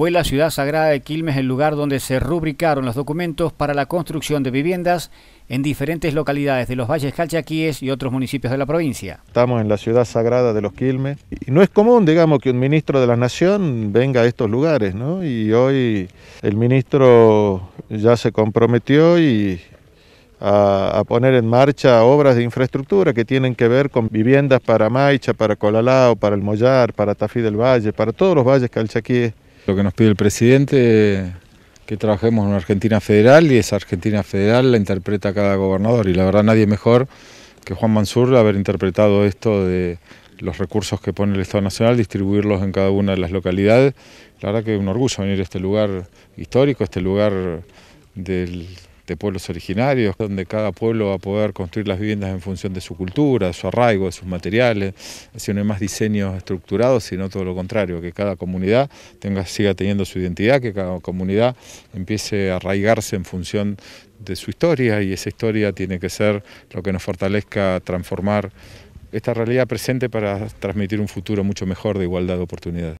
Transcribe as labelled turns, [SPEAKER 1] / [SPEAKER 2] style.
[SPEAKER 1] fue la ciudad sagrada de Quilmes el lugar donde se rubricaron los documentos para la construcción de viviendas en diferentes localidades de los valles calchaquíes y otros municipios de la provincia.
[SPEAKER 2] Estamos en la ciudad sagrada de los Quilmes y no es común, digamos, que un ministro de la Nación venga a estos lugares, ¿no? Y hoy el ministro ya se comprometió y a, a, poner en marcha obras de infraestructura que tienen que ver con viviendas para
[SPEAKER 3] Maicha, para Colalao, para El Mollar, para Tafí del Valle, para todos los valles calchaquíes. Lo que nos pide el presidente que trabajemos en una Argentina federal y esa Argentina federal la interpreta cada gobernador y la verdad nadie mejor que Juan Mansur haber interpretado esto de los recursos que pone el Estado Nacional, distribuirlos en cada una de las localidades. La verdad que es un orgullo venir a este lugar histórico, este lugar del de pueblos originarios, donde cada pueblo va a poder construir las viviendas en función de su cultura, de su arraigo, de sus materiales, así no hay más diseños estructurados, sino todo lo contrario, que cada comunidad tenga, siga teniendo su identidad, que cada comunidad empiece a arraigarse en función de su historia y esa historia tiene que ser lo que nos fortalezca transformar esta realidad presente para transmitir un futuro mucho mejor de igualdad de oportunidades.